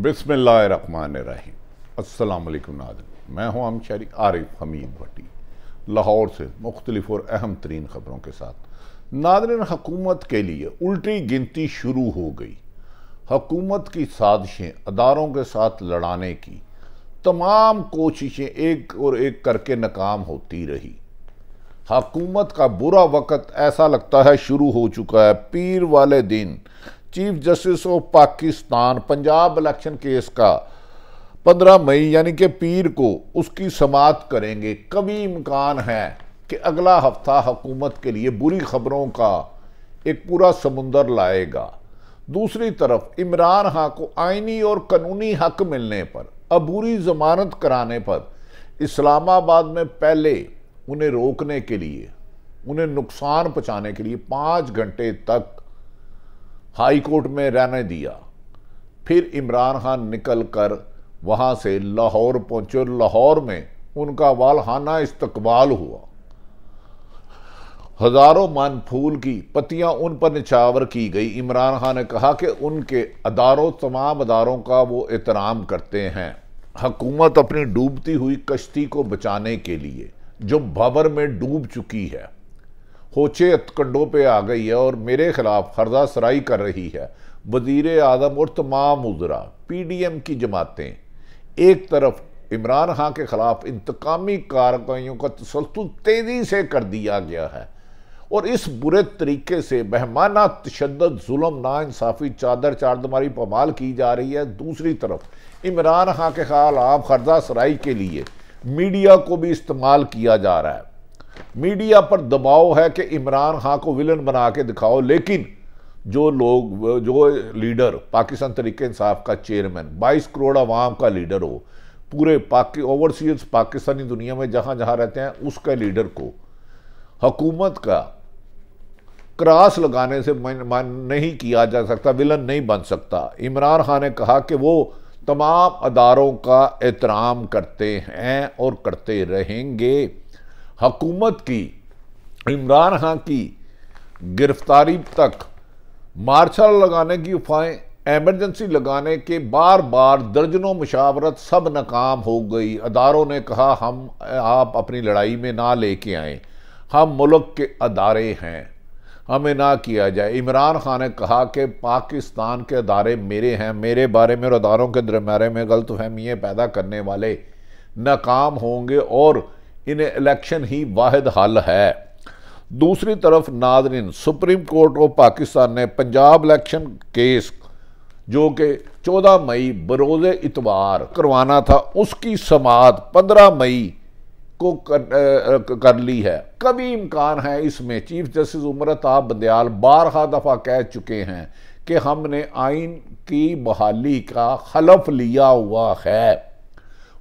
बिसमीम अलैक्म नाजन मैं हूं आम शहरी आरिफ हमीद भट्टी लाहौर से मुख्तलिफ और अहम तरीन ख़बरों के साथ नादरन हकूमत के लिए उल्टी गिनती शुरू हो गई हकूमत की साजिशें अदारों के साथ लड़ाने की तमाम कोशिशें एक और एक करके नाकाम होती रही हकूमत का बुरा वक्त ऐसा लगता है शुरू हो चुका है पीर वाले दिन chief justice of Pakistan Punjab election case का 15 मई यानी कि पीर को उसकी समात करेंगे कभी इम्कान है कि अगला हफ्ता हुकूमत के लिए बुरी खबरों का एक पूरा समुंदर लाएगा दूसरी तरफ इमरान हाँ को आइनी और कानूनी हक मिलने पर अबूरी जमानत कराने पर इस्लामाबाद में पहले उन्हें रोकने के लिए उन्हें नुकसान पहुँचाने के लिए पाँच घंटे तक हाई कोर्ट में रहने दिया फिर इमरान खान निकल कर वहाँ से लाहौर पहुँचे लाहौर में उनका वालहाना इस्तकबाल हुआ हजारों मान फूल की पत्तियां उन पर निछावर की गई इमरान खान ने कहा कि उनके अदारों तमाम अदारों का वो एहतराम करते हैं हकूमत अपनी डूबती हुई कश्ती को बचाने के लिए जो भबर में डूब चुकी है होचे हथकंडों पे आ गई है और मेरे खिलाफ हरदा सराई कर रही है वजीर आजम और तमाम उजरा पी डी एम की जमातें एक तरफ इमरान खां के खिलाफ इंतकामी कार्रवाइयों का तसलसल तेज़ी से कर दिया गया है और इस बुरे तरीके से बहमाना तशद ना नाानसाफ़ी चादर चारदमारी पमाल की जा रही है दूसरी तरफ इमरान खां के खिलाफ हरदा सराई के लिए मीडिया को भी इस्तेमाल किया जा रहा है मीडिया पर दबाव है कि इमरान खां को विलन बना के दिखाओ लेकिन जो लोग जो लीडर पाकिस्तान तरीके इंसाफ का चेयरमैन 22 करोड़ आवाम का लीडर हो पूरे पाकि ओवरसीज पाकिस्तानी दुनिया में जहां जहां रहते हैं उसके लीडर को हकूमत का क्रास लगाने से मन नहीं किया जा सकता विलन नहीं बन सकता इमरान खान ने कहा कि वो तमाम अदारों का एहतराम करते हैं और करते रहेंगे हकूमत की इमरान खां की गिरफ्तारी तक मार्शल लगाने की उफाएँ एमरजेंसी लगाने के बार बार दर्जनों मशावरत सब नाकाम हो गई अदारों ने कहा हम आप अपनी लड़ाई में ना लेके आएँ हम मुल्क के अदारे हैं हमें ना किया जाए इमरान खान ने कहा कि पाकिस्तान के अदारे मेरे हैं मेरे बारे में और अदारों के दरमारे में गलत फहमियाँ पैदा करने वाले नाकाम होंगे और इन्हें इलेक्शन ही वाद हल है दूसरी तरफ नादरीन सुप्रीम कोर्ट ऑफ पाकिस्तान ने पंजाब इलेक्शन केस जो कि 14 मई बरोज़ इतवार करवाना था उसकी समात 15 मई को कर, आ, कर ली है कभी इम्कान है इसमें चीफ जस्टिस उमरताब बंदयाल बारह दफ़ा कह चुके हैं कि हमने आइन की बहाली का हलफ लिया हुआ है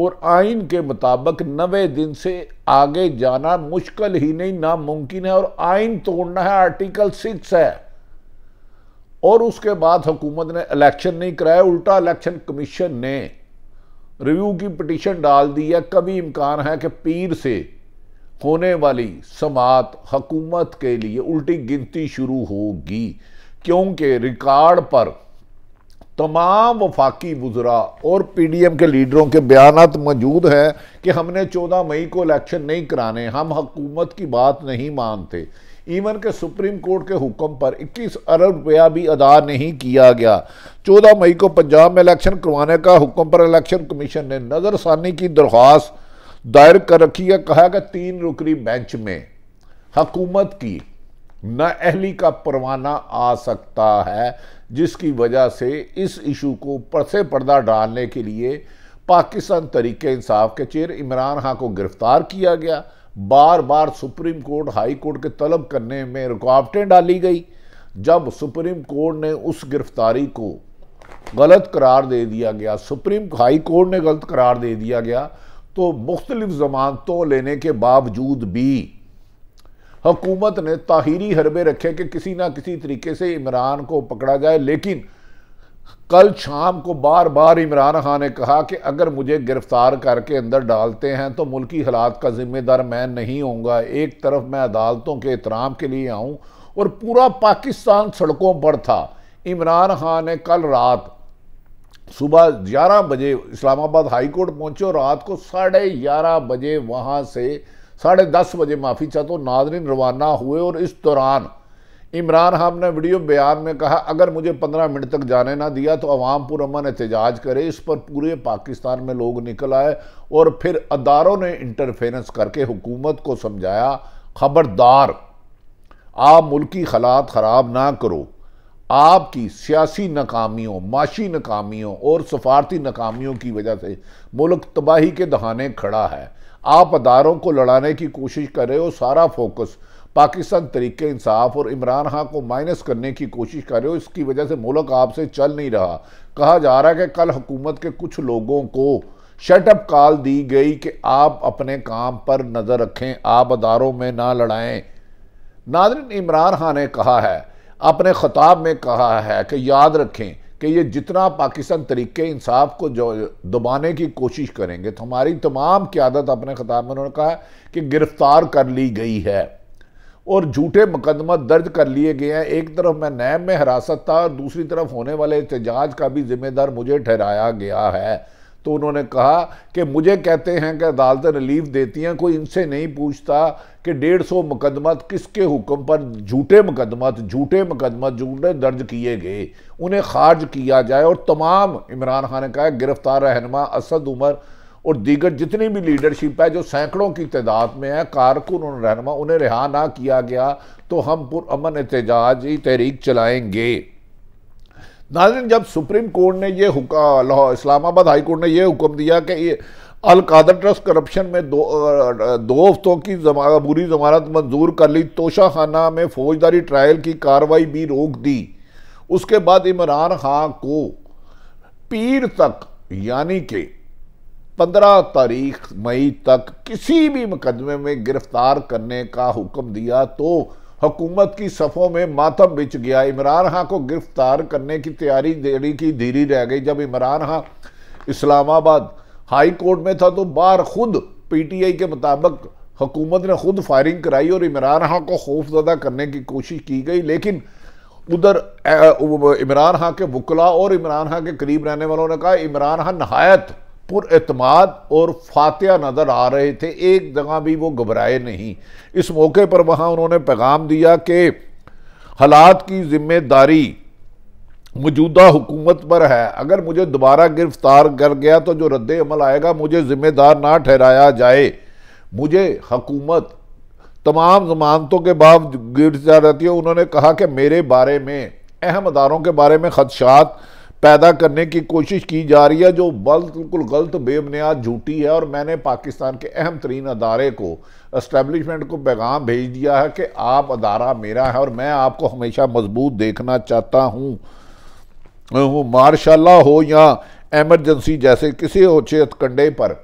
और आइन के मुताबिक नवे दिन से आगे जाना मुश्किल ही नहीं नामुमकिन है और आइन तोड़ना है आर्टिकल सिक्स है और उसके बाद हुकूमत ने इलेक्शन नहीं कराया उल्टा इलेक्शन कमीशन ने रिव्यू की पटिशन डाल दी है कभी इम्कान है कि पीर से होने वाली समात हकूमत के लिए उल्टी गिनती शुरू होगी क्योंकि रिकॉर्ड पर तमाम वफाकी वजरा और पी डी एम के लीडरों के बयान मौजूद हैं कि हमने चौदह मई को इलेक्शन नहीं कराने हम हकूमत की बात नहीं मानते इवन के सुप्रीम कोर्ट के हुक्म पर 21 अरब रुपया भी अदा नहीं किया गया 14 मई को पंजाब में इलेक्शन करवाने का हुक्म पर इलेक्शन कमीशन ने नज़रसानी की दरख्वास्त दायर कर रखी है कहा कि तीन रुकरी बेंच में हकूमत की नाअहली का परवाना आ सकता है जिसकी वजह से इस इशू को परसे पर्दा डालने के लिए पाकिस्तान तरीके इंसाफ के चेयर इमरान खां को गिरफ्तार किया गया बार बार सुप्रीम कोर्ट हाई कोर्ट के तलब करने में रुकावटें डाली गई जब सुप्रीम कोर्ट ने उस गिरफ्तारी को गलत करार दे दिया गया सुप्रीम हाई कोर्ट ने गलत करार दे दिया गया तो मुख्तलिफ जमानतों लेने के बावजूद भी हुकूमत ने ताहिरी हरबे रखे कि किसी ना किसी तरीके से इमरान को पकड़ा जाए लेकिन कल शाम को बार बार इमरान खान ने कहा कि अगर मुझे गिरफ्तार करके अंदर डालते हैं तो मुल्की हालात का ज़िम्मेदार मैं नहीं होऊंगा एक तरफ मैं अदालतों के एहतराम के लिए आऊँ और पूरा पाकिस्तान सड़कों पर था इमरान खान ने कल रात सुबह ग्यारह बजे इस्लामाबाद हाई कोर्ट पहुँचे और रात को साढ़े ग्यारह बजे वहाँ से साढ़े दस बजे माफ़ी चाहता हूँ नाजरीन रवाना हुए और इस दौरान इमरान खान ने वीडियो बयान में कहा अगर मुझे पंद्रह मिनट तक जाने ना दिया तो अवाम पुरमन एहतजाज करे इस पर पूरे पाकिस्तान में लोग निकल आए और फिर अदारों ने इंटरफेरेंस करके हुकूमत को समझाया खबरदार आप मुल्की हालात ख़राब ना करो आपकी सियासी नाकामियों माशी नाकामियों और सफारती नाकामियों की वजह से मुल्क तबाही के दहाने खड़ा है आप अदारों को लड़ाने की कोशिश कर रहे हो सारा फोकस पाकिस्तान तरीके इंसाफ और इमरान खां को माइनस करने की कोशिश कर रहे हो इसकी वजह से मुल्क आपसे चल नहीं रहा कहा जा रहा है कि कल हुकूमत के कुछ लोगों को शटअप कॉल दी गई कि आप अपने काम पर नज़र रखें आप अदारों में ना लड़ाएं नादरिन इमरान खां ने कहा है अपने खिताब में कहा है कि याद रखें कि ये जितना पाकिस्तान तरीके इंसाफ को जो दबाने की कोशिश करेंगे तो हमारी तमाम क्यादत अपने खिताब में उन्होंने कहा कि गिरफ्तार कर ली गई है और झूठे मुकदमा दर्ज कर लिए गए हैं एक तरफ मैं नैब में हिरासत था और दूसरी तरफ होने वाले एहतजाज का भी जिम्मेदार मुझे ठहराया गया है तो उन्होंने कहा कि मुझे कहते हैं कि अदालतें रिलीफ देती हैं कोई इनसे नहीं पूछता कि डेढ़ सौ मुकदमत किसके हुक्म पर झूठे मुकदमत झूठे मुकदमत झूठे दर्ज किए गए उन्हें खारज किया जाए और तमाम इमरान खान ने कहा गिरफ्तार रहनमा असद उमर और दीगर जितनी भी लीडरशिप है जो सैकड़ों की तादाद में है कारकुन और रहनमा उन्हें रिहा ना किया गया तो हम पुरान एहतजाजी तहरीक चलाएँगे नाजिन जब सुप्रीम कोर्ट ने ये इस्लामाबाद हाई कोर्ट ने यह हुक्म दिया कि ये अलकादर ट्रस्ट करप्शन में दो दो हफ्तों की जमा, बुरी जमानत मंजूर कर ली तोशाखाना में फौजदारी ट्रायल की कार्रवाई भी रोक दी उसके बाद इमरान खां को पीर तक यानी कि पंद्रह तारीख मई तक किसी भी मुकदमे में गिरफ्तार करने का हुक्म दिया तो हुकूमत की सफ़ों में मातम बिछ गया इमरान खां को गिरफ्तार करने की तैयारी देरी की धीरी रह गई जब इमरान खां इस्लामाबाद हाई कोर्ट में था तो बार खुद पीटीआई के मुताबिक हुकूमत ने खुद फायरिंग कराई और इमरान खां को खौफजदा करने की कोशिश की गई लेकिन उधर इमरान खां के वकला और इमरान खां के करीब रहने वालों ने कहा इमरान खान नहायत पुरमाद और फातह नज़र आ रहे थे एक जगह भी वो घबराए नहीं इस मौके पर वहाँ उन्होंने पैगाम दिया कि हालात की जिम्मेदारी मौजूदा हुकूमत पर है अगर मुझे दोबारा गिरफ्तार कर गया तो जो रद्द अमल आएगा मुझे ज़िम्मेदार ना ठहराया जाए मुझे हकूमत तमाम जमानतों के बावजूद गिर जा रहती है उन्होंने कहा कि मेरे बारे में अहम अदारों के बारे में खदशात पैदा करने की कोशिश की जा रही है जो बिल्कुल गलत बेबुनियाद झूठी है और मैंने पाकिस्तान के अहम तरीन अदारे को इस्टेबलिशमेंट को पैगाम भेज दिया है कि आप अदारा मेरा है और मैं आपको हमेशा मजबूत देखना चाहता हूँ मार्शाला हो या एमरजेंसी जैसे किसी औचेत कंडे पर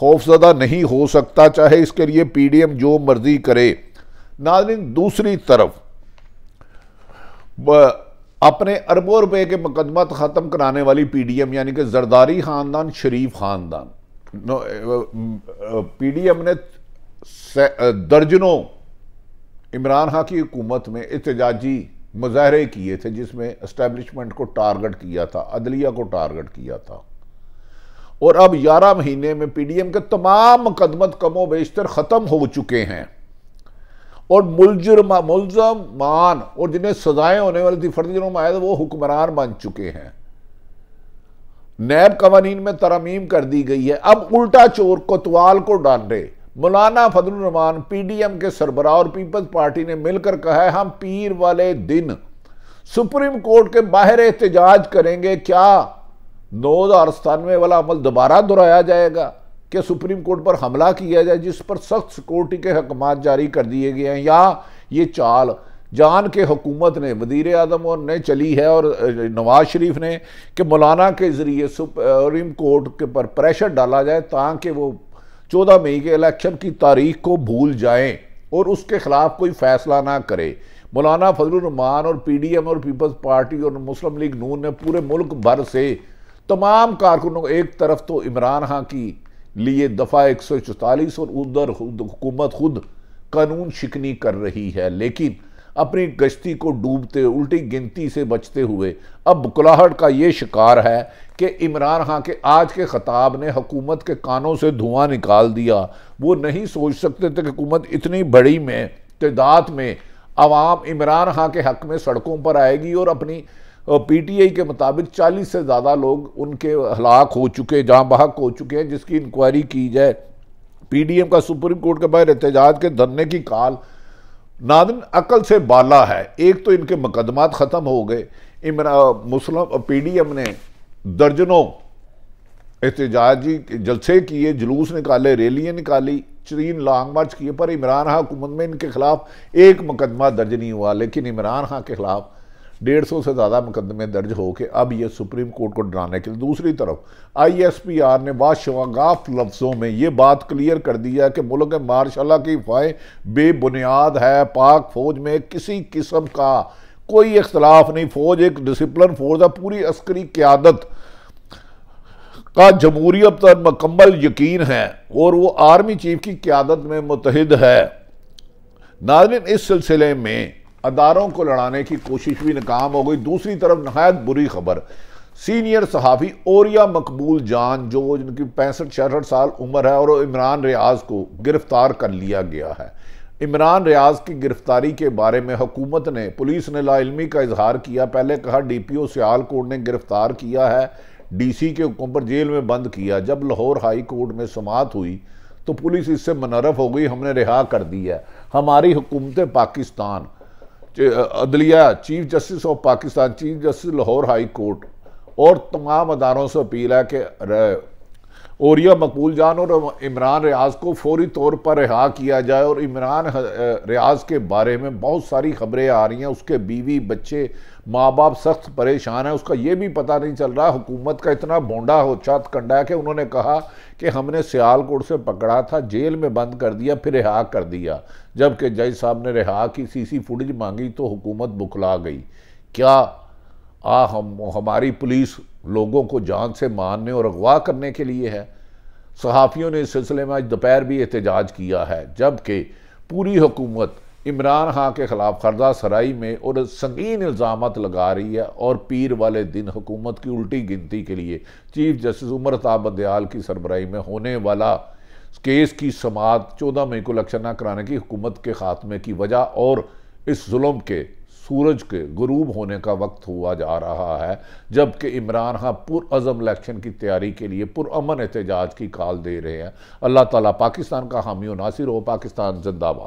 खौफजदा नहीं हो सकता चाहे इसके लिए पी डी एम जो मर्जी करे नाजरीन दूसरी तरफ अपने अरबों रुपए के मुकदमा तो ख़त्म कराने वाली पी डी एम यानी कि जरदारी ख़ानदान शरीफ ख़ानदान पी डी एम ने दर्जनों इमरान खां की हुकूमत में एहतजाजी मुजाहरे किए थे जिसमें इस्टेबलिशमेंट को टारगेट किया था अदलिया को टारगेट किया था और अब ग्यारह महीने में पी डी एम के तमाम मुकदमत कमो बेशतर ख़त्म हो चुके हैं और मुलजुर्मा मुलजम मान और जिन्हें सजाएं होने वाली थी फर्द जुर्म आया वो हुक्मरान बन चुके हैं नैब कवानीन में तरमीम कर दी गई है अब उल्टा चोर कोतवाल को डांडे मौलाना फजलान पीडीएम के सरबराह और पीपल्स पार्टी ने मिलकर कहा है हम पीर वाले दिन सुप्रीम कोर्ट के बाहर एहतजाज करेंगे क्या दो हज़ार सतानवे वाला अमल दोबारा दोहराया जाएगा कि सुप्रीम कोर्ट पर हमला किया जाए जिस पर सख्त सिक्योरिटी के अहकाम जारी कर दिए गए हैं या ये चाल जान के हुकूमत ने वजीर आजम और ने चली है और नवाज शरीफ ने कि मौलाना के ज़रिए सुप्रीम कोर्ट के पर प्रेशर डाला जाए ताकि वो चौदह मई के इलेक्शन की तारीख को भूल जाएँ और उसके ख़िलाफ़ कोई फ़ैसला ना करे मौलाना फजलरहमान और पी डी एम और पीपल्स पार्टी और मुस्लिम लीग नून ने पूरे मुल्क भर से तमाम कारकुनों एक तरफ तो इमरान खां की लिए दफ़ा एक सौ चौतालीस और उधर हुकूमत खुद कानून शिकनी कर रही है लेकिन अपनी गश्ती को डूबते उल्टी गिनती से बचते हुए अब बुकलाहट का ये शिकार है कि इमरान खां के आज के ख़ताब ने हकूमत के कानों से धुआं निकाल दिया वो नहीं सोच सकते थे कि हुकूमत इतनी बड़ी में तदाद में आवाम इमरान खां के हक में सड़कों पर आएगी और अपनी पीटीआई के मुताबिक 40 से ज़्यादा लोग उनके हलाक हो चुके जहाँ बहक हो चुके हैं जिसकी इंक्वायरी की जाए पीडीएम का सुप्रीम कोर्ट के बाहर एहतजाज के धरने की काल नादिन अकल से बाला है एक तो इनके मुकदमात ख़त्म हो गए इमरा मुस्लिम पीडीएम ने दर्जनों एहतजाजी जलसे किए जुलूस निकाले रैलियाँ निकाली चीन लॉन्ग मार्च किए पर इमरान खां हुकूमत में इनके खिलाफ एक मुकदमा दर्ज नहीं हुआ लेकिन इमरान खां के खिलाफ डेढ़ सौ से ज़्यादा मुकदमे दर्ज हो के अब ये सुप्रीम कोर्ट को डराने के लिए दूसरी तरफ आर ने बाशवागाफ लफ्ज़ों में ये बात क्लियर कर दी है कि मुल्क मार्शाला की फाएँ बेबुनियाद है पाक फौज में किसी किस्म का कोई इख्तलाफ नहीं फौज एक डिसिप्लिन फौज है पूरी अस्करी क्यादत का जमहूरियत पर मकम्मल यकीन है और वो आर्मी चीफ की क्यादत में मुतहद है नाजन इस सिलसिले में अदारों को लड़ाने की कोशिश भी नाकाम हो गई दूसरी तरफ नहायत बुरी खबर सीनियर सहाफ़ी ओरिया मकबूल जान जो जिनकी पैंसठ छियासठ साल उम्र है और इमरान रियाज को गिरफ़्तार कर लिया गया है इमरान रियाज की गिरफ्तारी के बारे में हुकूमत ने पुलिस ने लाइलमी का इजहार किया पहले कहा डी पी ओ सियालकोट ने गिरफ्तार किया है डी सी के हुक्म पर जेल में बंद किया जब लाहौर हाई कोर्ट में समात हुई तो पुलिस इससे मनरफ हो गई हमने रिहा कर दी है हमारी हुकूमत पाकिस्तान अदलिया chief justice of Pakistan chief justice Lahore high court और तमाम अदारों से अपील है कि औरिया मकबूल जान और इमरान रियाज को फौरी तौर पर रिहा किया जाए और इमरान रियाज के बारे में बहुत सारी खबरें आ रही हैं उसके बीवी बच्चे माँ बाप सख्त परेशान हैं उसका ये भी पता नहीं चल रहा हुकूमत का इतना बोंडा हो चात कंडा है कि उन्होंने कहा कि हमने सियालकोट से पकड़ा था जेल में बंद कर दिया फिर रिहा कर दिया जबकि जज साहब ने रिहा की सीसी फुटेज मांगी तो हुकूमत बुखला गई क्या आ हम हमारी पुलिस लोगों को जान से मारने और अगवा करने के लिए है सहाफ़ियों ने इस सिलसिले में आज दोपहर भी एहतजाज किया है जबकि पूरी हुकूमत इमरान खां के ख़िलाफ़ खरदा सराई में और संगीन इल्ज़ाम लगा रही है और पीर वाले दिन हुकूमत की उल्टी गिनती के लिए चीफ जस्टिस उमर ताब बदयाल की सरबराही में होने वाला केस की समात चौदह मई को लक्षण न कराने की हुकूमत के खात्मे की वजह और इस जुल्म के सूरज के गरूब होने का वक्त हुआ जा रहा है जबकि इमरान खान पुरज़म इलेक्शन की तैयारी के लिए पुरमन एहतजाज की काल दे रहे हैं अल्लाह ताला पाकिस्तान का हामी नासिर हो पाकिस्तान जिंदाबाद